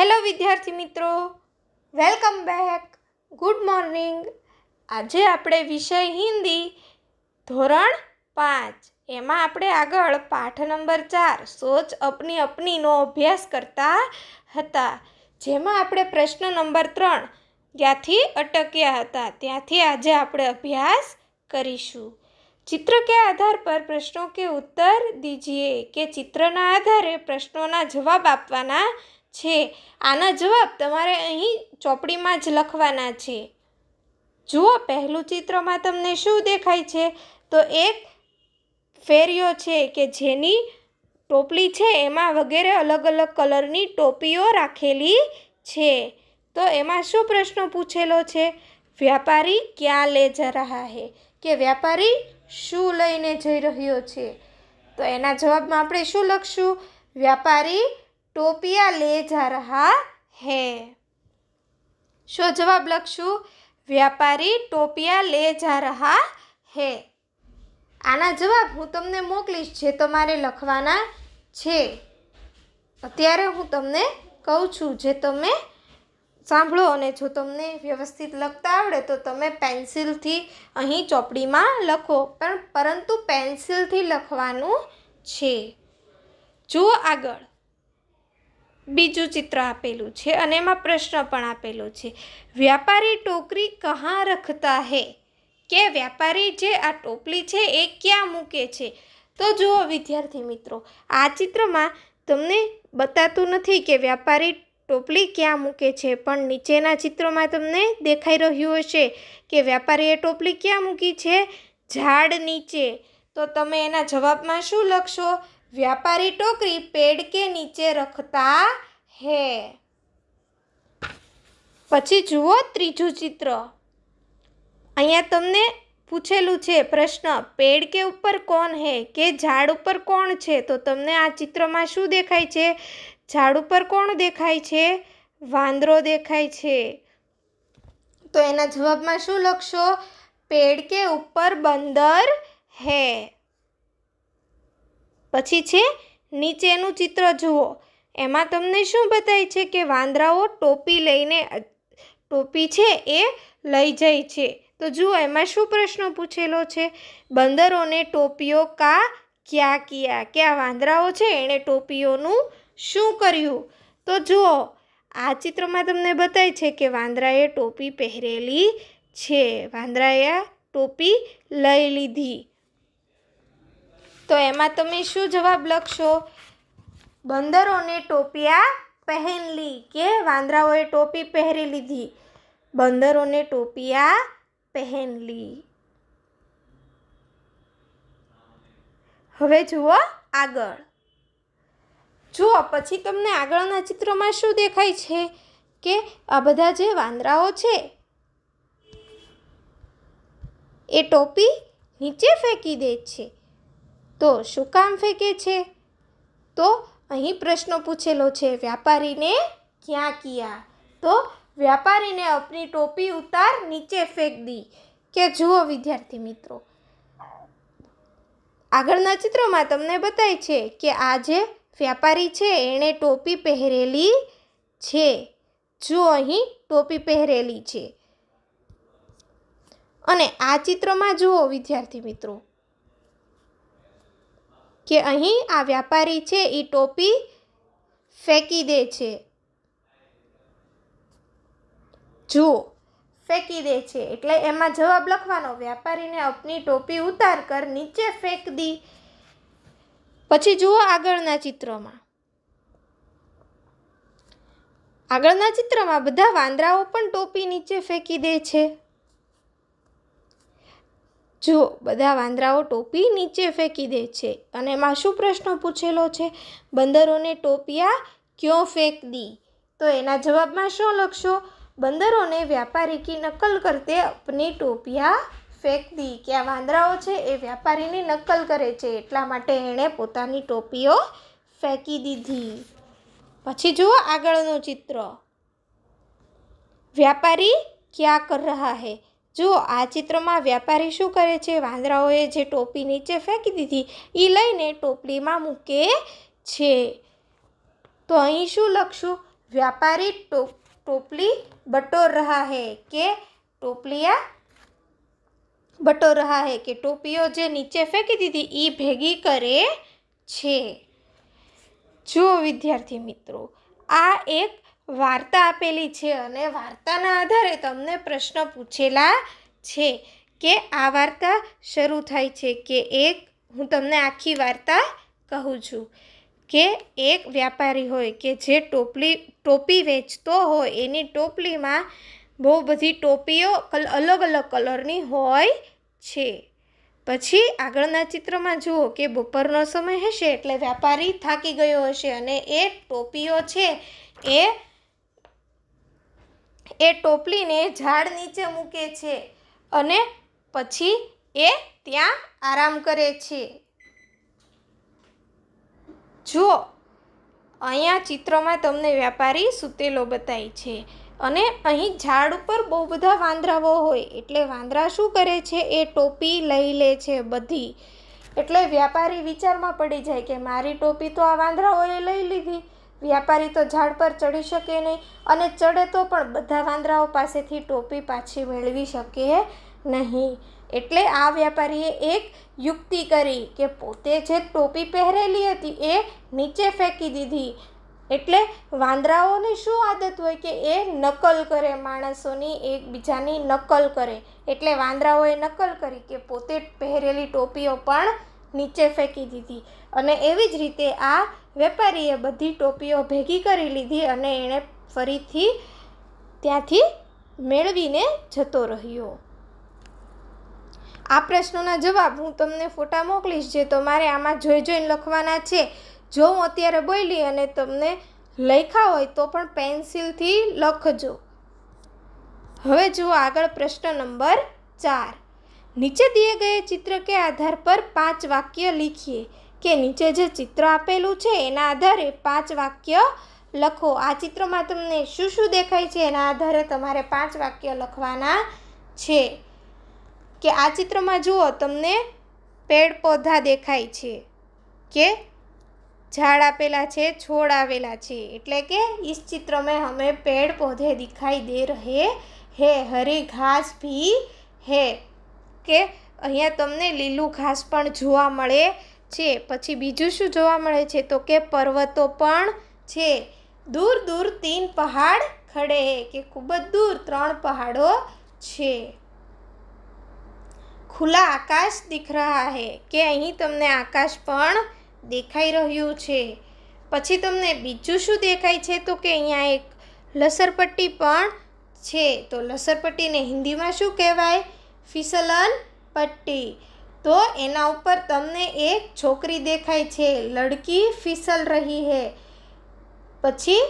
hello વિદ્યાર્થી મિત્રો welcome back good morning આજે આપણે વિષય હિન્દી ધોરણ પાંચ એમાં આપણે આગળ પાઠ નંબર ચાર સોચ અપની અપનીનો અભ્યાસ કરતા હતા જેમાં આપણે પ્રશ્ન નંબર ત્રણ ત્યાંથી અટક્યા હતા ત્યાંથી આજે આપણે અભ્યાસ કરીશું ચિત્ર કે આધાર પર પ્રશ્નો કે ઉત્તર દીજીએ કે ચિત્રના આધારે પ્રશ્નોના જવાબ આપવાના છે આના જવાબ તમારે અહીં ચોપડીમાં જ લખવાના છે જુઓ પહેલું ચિત્રમાં તમને શું દેખાય છે તો એક ફેરિયો છે કે જેની ટોપલી છે એમાં વગેરે અલગ અલગ કલરની ટોપીઓ રાખેલી છે તો એમાં શું પ્રશ્ન પૂછેલો છે વ્યાપારી ક્યાં લે જા રહા હે કે વ્યાપારી શું લઈને જઈ રહ્યો છે તો એના જવાબમાં આપણે શું લખશું વ્યાપારી ટોપિયા લે જા રહા હે શું જવાબ લખશું વ્યાપારી ટોપિયા લે જા રહા હે આના જવાબ હું તમને મોકલીશ જે તમારે લખવાના છે અત્યારે હું તમને કહું છું જે તમે સાંભળો અને જો તમને વ્યવસ્થિત લખતા આવડે તો તમે પેન્સિલથી અહીં ચોપડીમાં લખો પણ પરંતુ પેન્સિલથી લખવાનું છે જુઓ આગળ બીજું ચિત્ર આપેલું છે અને એમાં પ્રશ્ન પણ આપેલો છે વ્યાપારી ટોકરી કહાં રખતા હે કે વ્યાપારી જે આ ટોપલી છે એ ક્યાં મૂકે છે તો જુઓ વિદ્યાર્થી મિત્રો આ ચિત્રમાં તમને બતાતું નથી કે વ્યાપારી ટોપલી ક્યાં મૂકે છે પણ નીચેના ચિત્રોમાં તમને દેખાઈ રહ્યું હશે કે વ્યાપારીએ ટોપલી ક્યાં મૂકી છે ઝાડ નીચે તો તમે એના જવાબમાં શું લખશો વ્યાપારી ટોકરી પેડ કે નીચે રખતા હે પછી જુઓ ત્રીજું ચિત્ર અહીંયા તમને પૂછેલું છે પ્રશ્ન પેડ કે ઉપર કોણ હે કે ઝાડ ઉપર કોણ છે તો તમને આ ચિત્રમાં શું દેખાય છે ઝાડ ઉપર કોણ દેખાય છે વાંદરો દેખાય છે તો એના જવાબમાં શું લખશો પેડ કે ઉપર બંદર હે પછી છે નીચેનું ચિત્ર જુઓ એમાં તમને શું બતાય છે કે વાંદરાઓ ટોપી લઈને ટોપી છે એ લઈ જાય છે તો જુઓ એમાં શું પ્રશ્ન પૂછેલો છે બંદરોને ટોપીઓ કા ક્યા ક્યા ક્યાં વાંદરાઓ છે એણે ટોપીઓનું શું કર્યું તો જુઓ આ ચિત્રમાં તમને બતાય છે કે વાંદરાએ ટોપી પહેરેલી છે વાંદરાએ ટોપી લઈ લીધી તો એમાં તમે શું જવાબ લખશો બંદરોને ટોપિયા પહેરેલી કે વાંદરાઓએ ટોપી પહેરી લીધી બંદરોને ટોપિયા પહેરલી હવે જુઓ આગળ જુઓ પછી તમને આગળના ચિત્રોમાં શું દેખાય છે કે આ બધા જે વાંદરાઓ છે એ ટોપી નીચે ફેંકી દે છે તો શું કામ ફેંકે છે તો અહીં પ્રશ્નો પૂછેલો છે વ્યાપારીને ક્યાં ક્યાં તો વ્યાપારીને આપની ટોપી ઉતાર નીચે ફેંક દી કે જુઓ વિદ્યાર્થી મિત્રો આગળના ચિત્રમાં તમને બતાય છે કે આ જે વ્યાપારી છે એણે ટોપી પહેરેલી છે જો અહીં ટોપી પહેરેલી છે અને આ ચિત્રમાં જુઓ વિદ્યાર્થી મિત્રો કે અહીં આ વ્યાપારી છે એ ટોપી ફેંકી દે છે જુઓ ફેંકી દે છે એટલે એમાં જવાબ લખવાનો વ્યાપારીને અપની ટોપી ઉતાર કર નીચે ફેંક દી પછી જુઓ આગળના ચિત્રમાં આગળના ચિત્રમાં બધા વાંદરાઓ પણ ટોપી નીચે ફેંકી દે છે જો બધા વાંદરાઓ ટોપી નીચે ફેંકી દે છે અને એમાં શું પ્રશ્ન પૂછેલો છે બંદરોને ટોપિયા ક્યો ફેંક દી તો એના જવાબમાં શું લખશો બંદરોને વ્યાપારી કી નકલ કરતે અપની ટોપિયા ફેંકદી કે આ વાંદરાઓ છે એ વ્યાપારીની નકલ કરે છે એટલા માટે એણે પોતાની ટોપીઓ ફેંકી દીધી પછી જુઓ આગળનું ચિત્ર વ્યાપારી ક્યાં કર રહા હૈ જુઓ આ ચિત્રમાં વ્યાપારી શું કરે છે વાંદરાઓએ જે ટોપી નીચે ફેંકી દીધી એ લઈને ટોપલીમાં મૂકે છે તો અહીં શું લખશું વ્યાપારી ટોપ ટોપલી બટોર રહા હે કે ટોપલિયા બટોર રહા હે કે ટોપીઓ જે નીચે ફેંકી દીધી એ ભેગી કરે છે જુઓ વિદ્યાર્થી મિત્રો આ એક વાર્તા આપેલી છે અને વાર્તાના આધારે તમને પ્રશ્ન પૂછેલા છે કે આ વાર્તા શરૂ થાય છે કે એક હું તમને આખી વાર્તા કહું છું કે એક વ્યાપારી હોય કે જે ટોપલી ટોપી વેચતો હોય એની ટોપલીમાં બહુ બધી ટોપીઓ કલ અલગ અલગ કલરની હોય છે પછી આગળના ચિત્રમાં જુઓ કે બપોરનો સમય હશે એટલે વ્યાપારી થાકી ગયો હશે અને એ ટોપીઓ છે એ એ ટોપલીને ઝાડ નીચે મૂકે છે અને પછી એ ત્યાં આરામ કરે છે જો અહીંયા ચિત્રમાં તમને વ્યાપારી સૂતેલો બતાય છે અને અહીં ઝાડ ઉપર બહુ બધા વાંદરાઓ હોય એટલે વાંદરા શું કરે છે એ ટોપી લઈ લે છે બધી એટલે વ્યાપારી વિચારમાં પડી જાય કે મારી ટોપી તો આ વાંદરાઓએ લઈ લીધી વ્યાપારી તો ઝાડ પર ચડી શકે નહીં અને ચડે તો પણ બધા વાંદરાઓ પાસેથી ટોપી પાછી મેળવી શકે નહીં એટલે આ વ્યાપારીએ એક યુક્તિ કરી કે પોતે જે ટોપી પહેરેલી હતી એ નીચે ફેંકી દીધી એટલે વાંદરાઓની શું આદત હોય કે એ નકલ કરે માણસોની એકબીજાની નકલ કરે એટલે વાંદરાઓએ નકલ કરી કે પોતે પહેરેલી ટોપીઓ પણ નીચે ફેંકી દીધી અને એવી જ રીતે આ વેપારીએ બધી ટોપીઓ ભેગી કરી લીધી અને એણે ફરીથી ત્યાંથી મેળવીને જતો રહ્યો આ પ્રશ્નોના જવાબ હું તમને ફોટા મોકલીશ જે તમારે આમાં જોઈ જોઈને લખવાના છે જો હું અત્યારે બોલી અને તમને લખ્યા હોય તો પણ પેન્સિલથી લખજો હવે જુઓ આગળ પ્રશ્ન નંબર ચાર નીચે દિએ ગયે ચિત્ર કે આધાર પર પાંચ વાક્ય લીખીએ કે નીચે જે ચિત્ર આપેલું છે એના આધારે પાંચ વાક્ય લખો આ ચિત્રમાં તમને શું શું દેખાય છે એના આધારે તમારે પાંચ વાક્ય લખવાના છે કે આ ચિત્રમાં જુઓ તમને પેડ પૌધા દેખાય છે કે ઝાડ આપેલા છે છોડ આવેલા છે એટલે કે ઇસ ચિત્ર મેં હમે પેડ પૌધે દિખાઈ દે રહે હે હરી ઘાસ ભી હે કે અહીંયા તમને લીલું ઘાસ પણ જોવા મળે છે પછી બીજું શું જોવા મળે છે તો કે પર્વતો પણ છે દૂર દૂર તીન પહાડ ખડે કે ખૂબ જ દૂર ત્રણ પહાડો છે ખુલ્લા આકાશ દીખ રહા હે કે અહીં તમને આકાશ પણ દેખાઈ રહ્યું છે પછી તમને બીજું શું દેખાય છે તો કે અહીંયા એક લસરપટ્ટી પણ છે તો લસરપટ્ટીને હિન્દીમાં શું કહેવાય ફિસલન પટ્ટી તો એના ઉપર તમને એક છોકરી દેખાય છે લડકી ફિસલ રહી હે પછી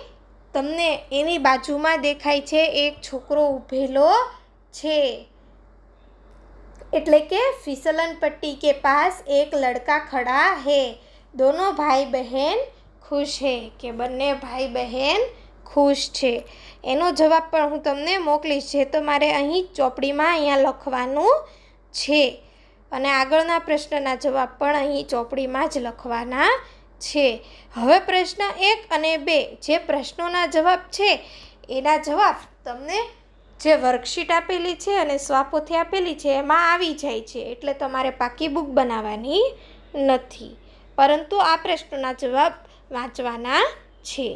તમને એની બાજુમાં દેખાય છે એક છોકરો ઊભેલો છે એટલે કે ફિસલન પટ્ટી કે પાસ એક લડકા ખડા હે દોનો ભાઈ બહેન ખુશ હે કે બંને ભાઈ બહેન ખુશ છે એનો જવાબ પણ હું તમને મોકલીશ જે તો મારે અહીં ચોપડીમાં અહીંયા લખવાનું છે અને આગળના પ્રશ્નના જવાબ પણ અહીં ચોપડીમાં જ લખવાના છે હવે પ્રશ્ન એક અને બે જે પ્રશ્નોના જવાબ છે એના જવાબ તમને જે વર્કશીટ આપેલી છે અને સ્વાપોથી આપેલી છે એમાં આવી જાય છે એટલે તમારે પાકી બુક બનાવવાની નથી પરંતુ આ પ્રશ્નોના જવાબ વાંચવાના છે